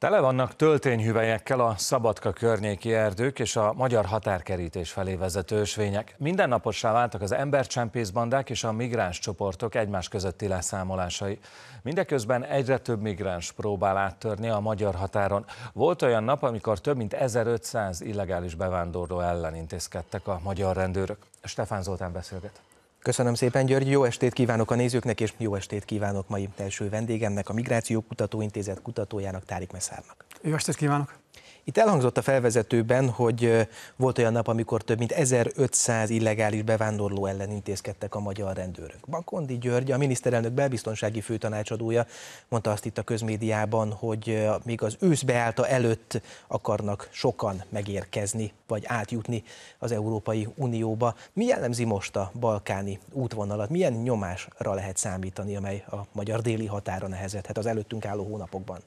Tele vannak töltényhüvelyekkel a Szabadka környéki erdők és a magyar határkerítés felé vezető ösvények. Mindennapossá váltak az embercsempészbandák és a migráns csoportok egymás közötti leszámolásai. Mindeközben egyre több migráns próbál áttörni a magyar határon. Volt olyan nap, amikor több mint 1500 illegális bevándorló ellen intézkedtek a magyar rendőrök. Stefán Zoltán beszélgetett. Köszönöm szépen, György. Jó estét kívánok a nézőknek, és jó estét kívánok mai első vendégemnek, a Migráció Kutatóintézet kutatójának, Tárik Messzárnak. Jó estét kívánok! Itt elhangzott a felvezetőben, hogy volt olyan nap, amikor több mint 1500 illegális bevándorló ellen intézkedtek a magyar rendőrök. Bakondi György, a miniszterelnök belbiztonsági főtanácsadója mondta azt itt a közmédiában, hogy még az ősz beállta előtt akarnak sokan megérkezni, vagy átjutni az Európai Unióba. Mi jellemzi most a balkáni útvonalat? Milyen nyomásra lehet számítani, amely a magyar déli határa nehezedhet az előttünk álló hónapokban?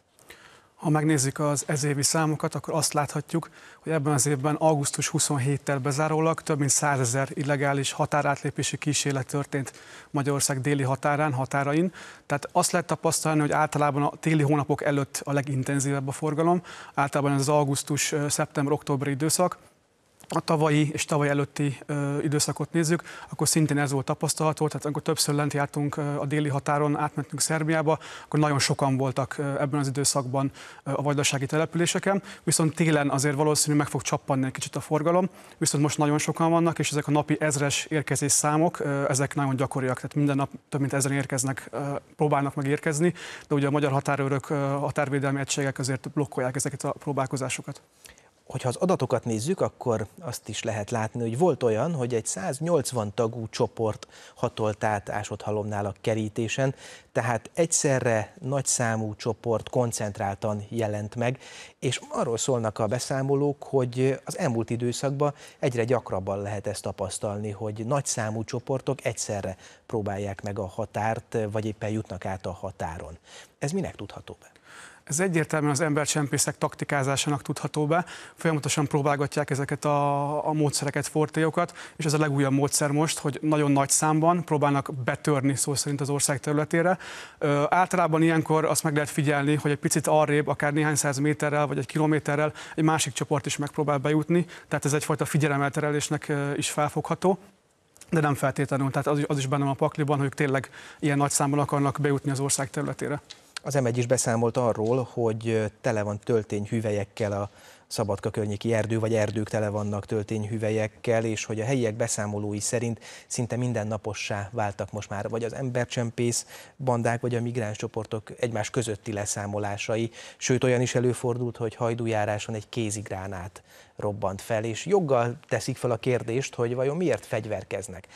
Ha megnézzük az ezévi számokat, akkor azt láthatjuk, hogy ebben az évben augusztus 27-tel bezárólag több mint 100 ezer illegális határátlépési kísérlet történt Magyarország déli határán, határain. Tehát azt lehet tapasztalni, hogy általában a téli hónapok előtt a legintenzívebb a forgalom, általában ez az augusztus-szeptember-októberi időszak, a tavalyi és tavaly előtti ö, időszakot nézzük, akkor szintén ez volt tapasztalható, tehát amikor többször lent jártunk a déli határon, átmentünk Szerbiába, akkor nagyon sokan voltak ebben az időszakban a vajdasági településeken, viszont télen azért valószínű meg fog csappanni egy kicsit a forgalom, viszont most nagyon sokan vannak, és ezek a napi ezres érkezés számok, ezek nagyon gyakoriak, tehát minden nap több mint ezeren érkeznek, próbálnak meg érkezni, de ugye a magyar határőrök, határvédelmi egységek azért blokkolják ezeket a próbálkozásokat hogyha az adatokat nézzük, akkor azt is lehet látni, hogy volt olyan, hogy egy 180 tagú csoport hatolt át ásotthalomnál a kerítésen, tehát egyszerre nagyszámú csoport koncentráltan jelent meg, és arról szólnak a beszámolók, hogy az elmúlt időszakban egyre gyakrabban lehet ezt tapasztalni, hogy nagyszámú csoportok egyszerre próbálják meg a határt, vagy éppen jutnak át a határon. Ez minek tudható be? Ez egyértelműen az embercsempészek taktikázásának tudható be. Folyamatosan próbálgatják ezeket a, a módszereket, fortéokat, és ez a legújabb módszer most, hogy nagyon nagy számban próbálnak betörni szó szerint az ország területére. Ö, általában ilyenkor azt meg lehet figyelni, hogy egy picit arrébb, akár néhány száz méterrel vagy egy kilométerrel egy másik csoport is megpróbál bejutni, tehát ez egyfajta figyelemelterelésnek is felfogható de nem feltétlenül. Tehát az is, az is bennem a pakliban, hogy tényleg ilyen nagy számban akarnak bejutni az ország területére. Az M1 is beszámolt arról, hogy tele van töltényhüvelyekkel a Szabadka környéki erdő, vagy erdők tele vannak töltényhüvelyekkel, és hogy a helyiek beszámolói szerint szinte mindennapossá váltak most már, vagy az embercsempész bandák, vagy a migráns csoportok egymás közötti leszámolásai. Sőt, olyan is előfordult, hogy hajdujáráson egy kézigránát robbant fel, és joggal teszik fel a kérdést, hogy vajon miért fegyverkeznek.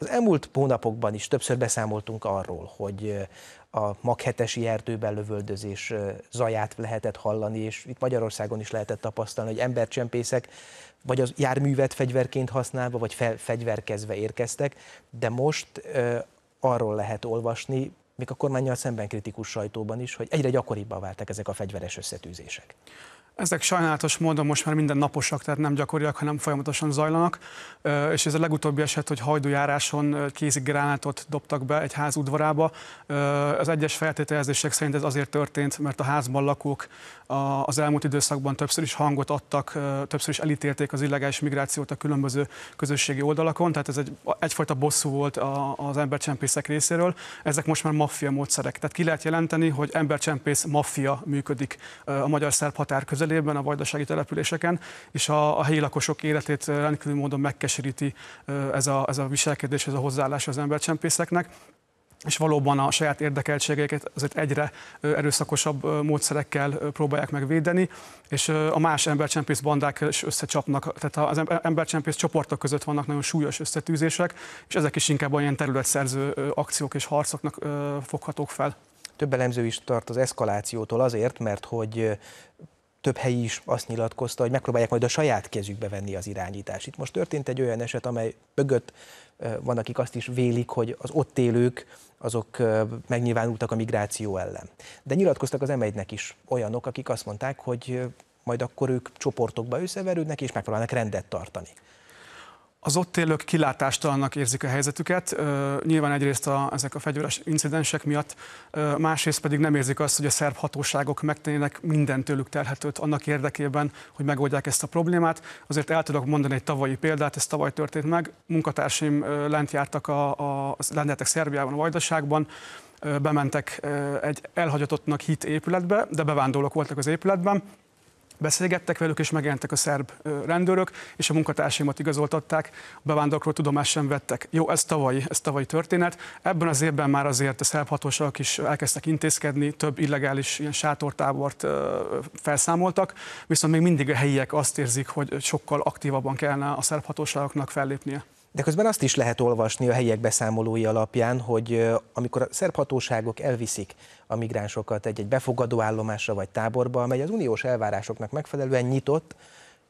Az elmúlt hónapokban is többször beszámoltunk arról, hogy a maghetesi erdőben lövöldözés zaját lehetett hallani, és itt Magyarországon is lehetett tapasztalni, hogy embercsempészek vagy az járművet fegyverként használva, vagy fe, fegyverkezve érkeztek, de most ö, arról lehet olvasni, még a kormányjal szemben kritikus sajtóban is, hogy egyre gyakoribbá váltak ezek a fegyveres összetűzések. Ezek sajnálatos módon most már minden naposak, tehát nem gyakoriak, hanem folyamatosan zajlanak. És ez a legutóbbi eset, hogy hajdujáráson kézi gránátot dobtak be egy ház udvarába. Az egyes feltételezések szerint ez azért történt, mert a házban lakók az elmúlt időszakban többször is hangot adtak, többször is elítélték az illegális migrációt a különböző közösségi oldalakon, tehát ez egy, egyfajta bosszú volt az embercsempészek részéről. Ezek most már ma maffia módszerek. Tehát ki lehet jelenteni, hogy embercsempész maffia működik a magyar-szerb határ közelében, a vajdasági településeken, és a, a helyi lakosok életét rendkívül módon megkeseríti ez a, ez a viselkedés, ez a hozzáállás az embercsempészeknek és valóban a saját érdekeltségeiket azért egyre erőszakosabb módszerekkel próbálják megvédeni, és a más embercsempész bandák is összecsapnak. Tehát az embercsempész csoportok között vannak nagyon súlyos összetűzések, és ezek is inkább olyan területszerző akciók és harcoknak foghatók fel. Több elemző is tart az eszkalációtól azért, mert hogy több helyi is azt nyilatkozta, hogy megpróbálják majd a saját kezükbe venni az irányítást. Itt most történt egy olyan eset, amely mögött van, akik azt is vélik, hogy az ott élők azok megnyilvánultak a migráció ellen. De nyilatkoztak az m is olyanok, akik azt mondták, hogy majd akkor ők csoportokba összeverődnek és megpróbálnak rendet tartani. Az ott élők kilátástalannak érzik a helyzetüket. Nyilván egyrészt a, ezek a fegyveres incidensek miatt, másrészt pedig nem érzik azt, hogy a szerb hatóságok megtennének minden tőlük terhetőt annak érdekében, hogy megoldják ezt a problémát. Azért el tudok mondani egy tavalyi példát, ez tavaly történt meg. Munkatársaim lent jártak a, a, lent Szerbiában, a Vajdaságban, bementek egy elhagyatottnak hit épületbe, de bevándorlók voltak az épületben, Beszélgettek velük, és megjelentek a szerb rendőrök, és a munkatársaimat igazoltatták, a bevándorlókról tudomást sem vettek. Jó, ez tavalyi, ez tavaly történet. Ebben az évben már azért a szerb hatóságok is elkezdtek intézkedni, több illegális ilyen sátortábort felszámoltak, viszont még mindig a helyiek azt érzik, hogy sokkal aktívabban kellene a szerb hatóságoknak fellépnie. De közben azt is lehet olvasni a helyiek beszámolói alapján, hogy amikor a szerb hatóságok elviszik a migránsokat egy-egy befogadó állomásra vagy táborba, amely az uniós elvárásoknak megfelelően nyitott,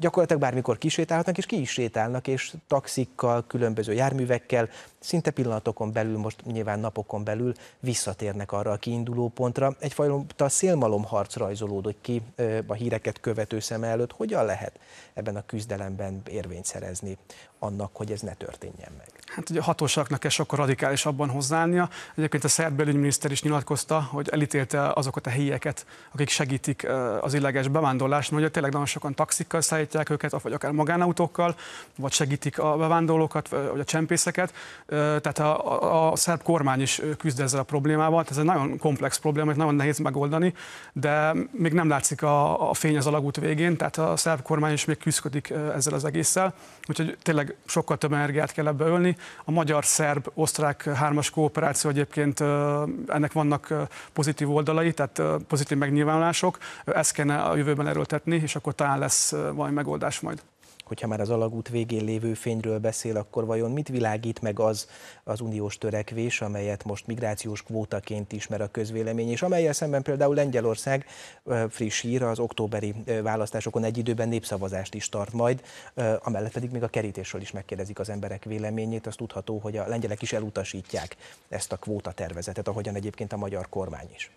gyakorlatilag bármikor kisétálhatnak, és ki is sétálnak, és taxikkal, különböző járművekkel, szinte pillanatokon belül, most nyilván napokon belül visszatérnek arra a kiinduló pontra. Egyfajta szélmalom harc rajzolódott ki a híreket követő szem előtt. Hogyan lehet ebben a küzdelemben érvényt szerezni annak, hogy ez ne történjen meg? Hát ugye a hatóságnak kell sokkal radikálisabban hozzáállnia. Egyébként a szerb belügyminiszter is nyilatkozta, hogy elítélte azokat a helyieket, akik segítik az illegális bevándorlást, mert ugye tényleg nagyon sokan taxikkal szállítják őket, vagy akár magánautókkal, vagy segítik a bevándorlókat, vagy a csempészeket. Tehát a, a, a szerb kormány is küzd ezzel a problémával, tehát ez egy nagyon komplex probléma, nagyon nehéz megoldani, de még nem látszik a, a fény az alagút végén, tehát a szerb kormány is még küzdik ezzel az egésszel, úgyhogy tényleg sokkal több energiát kell ebbe ölni. A magyar-szerb-osztrák hármas kooperáció egyébként ennek vannak pozitív oldalai, tehát pozitív megnyilvánulások, ezt kellene a jövőben erőltetni, és akkor talán lesz valami megoldás majd hogyha már az alagút végén lévő fényről beszél, akkor vajon mit világít meg az az uniós törekvés, amelyet most migrációs kvótaként ismer a közvélemény, és amelyel szemben például Lengyelország friss hír az októberi választásokon egy időben népszavazást is tart majd, amellett pedig még a kerítésről is megkérdezik az emberek véleményét, azt tudható, hogy a lengyelek is elutasítják ezt a kvóta tervezetet, ahogyan egyébként a magyar kormány is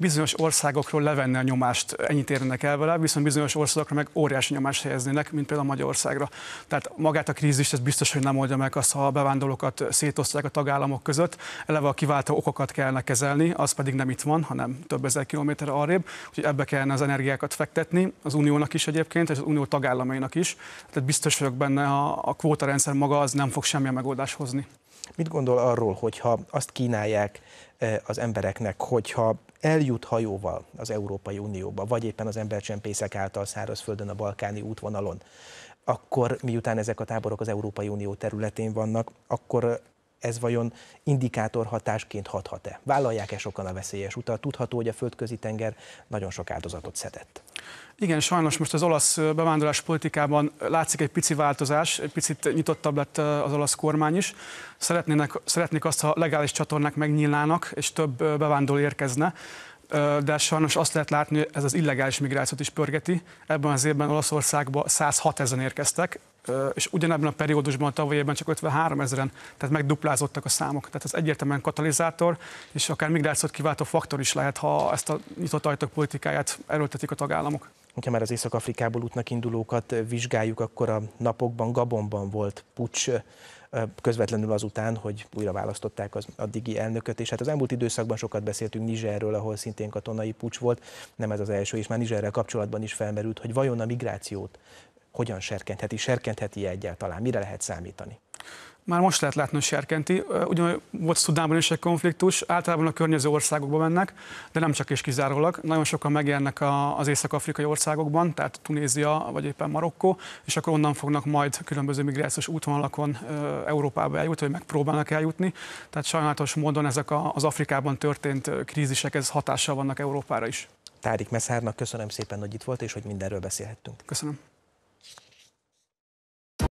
bizonyos országokról levenne a nyomást, ennyit érnek el vele, viszont bizonyos országokra meg óriási nyomást helyeznének, mint például Magyarországra. Tehát magát a krízist ez biztos, hogy nem oldja meg azt, ha a bevándorlókat szétosztják a tagállamok között. Eleve a kiváltó okokat kellene kezelni, az pedig nem itt van, hanem több ezer kilométerre arrébb, úgyhogy ebbe kellene az energiákat fektetni, az uniónak is egyébként, és az unió tagállamainak is. Tehát biztos vagyok benne, a, a kvótarendszer maga az nem fog semmilyen megoldást hozni. Mit gondol arról, hogyha azt kínálják eh, az embereknek, hogyha eljut hajóval az Európai Unióba, vagy éppen az embercsempészek által szárazföldön a balkáni útvonalon, akkor miután ezek a táborok az Európai Unió területén vannak, akkor ez vajon indikátor hatásként hathat-e? Vállalják-e sokan a veszélyes utat? Tudható, hogy a földközi tenger nagyon sok áldozatot szedett. Igen, sajnos most az olasz bevándorlás politikában látszik egy pici változás, egy picit nyitottabb lett az olasz kormány is. Szeretnének, szeretnék azt, ha legális csatornák megnyílnának, és több bevándorló érkezne de sajnos azt lehet látni, hogy ez az illegális migrációt is pörgeti. Ebben az évben Olaszországba 106 ezen érkeztek, és ugyanebben a periódusban a tavaly évben csak 53 ezeren, tehát megduplázottak a számok. Tehát ez egyértelműen katalizátor, és akár migrációt kiváltó faktor is lehet, ha ezt a nyitott ajtók politikáját erőltetik a tagállamok. Ha már az Észak-Afrikából útnak indulókat vizsgáljuk, akkor a napokban Gabonban volt pucs, közvetlenül azután, hogy újra választották az addigi elnököt, és hát az elmúlt időszakban sokat beszéltünk Nizserről, ahol szintén katonai pucs volt, nem ez az első, és már Nizserrel kapcsolatban is felmerült, hogy vajon a migrációt hogyan serkentheti, serkentheti egyáltalán, mire lehet számítani? Már most lehet látni, hogy serkenti. Ugyan volt Szudánban is egy konfliktus, általában a környező országokba mennek, de nem csak és kizárólag. Nagyon sokan megjelennek az észak-afrikai országokban, tehát Tunézia vagy éppen Marokkó, és akkor onnan fognak majd különböző migrációs útvonalakon Európába eljutni, vagy megpróbálnak eljutni. Tehát sajnálatos módon ezek az Afrikában történt krízisek, ez hatással vannak Európára is. Tárik Meszárnak köszönöm szépen, hogy itt volt, és hogy mindenről beszélhettünk. Köszönöm.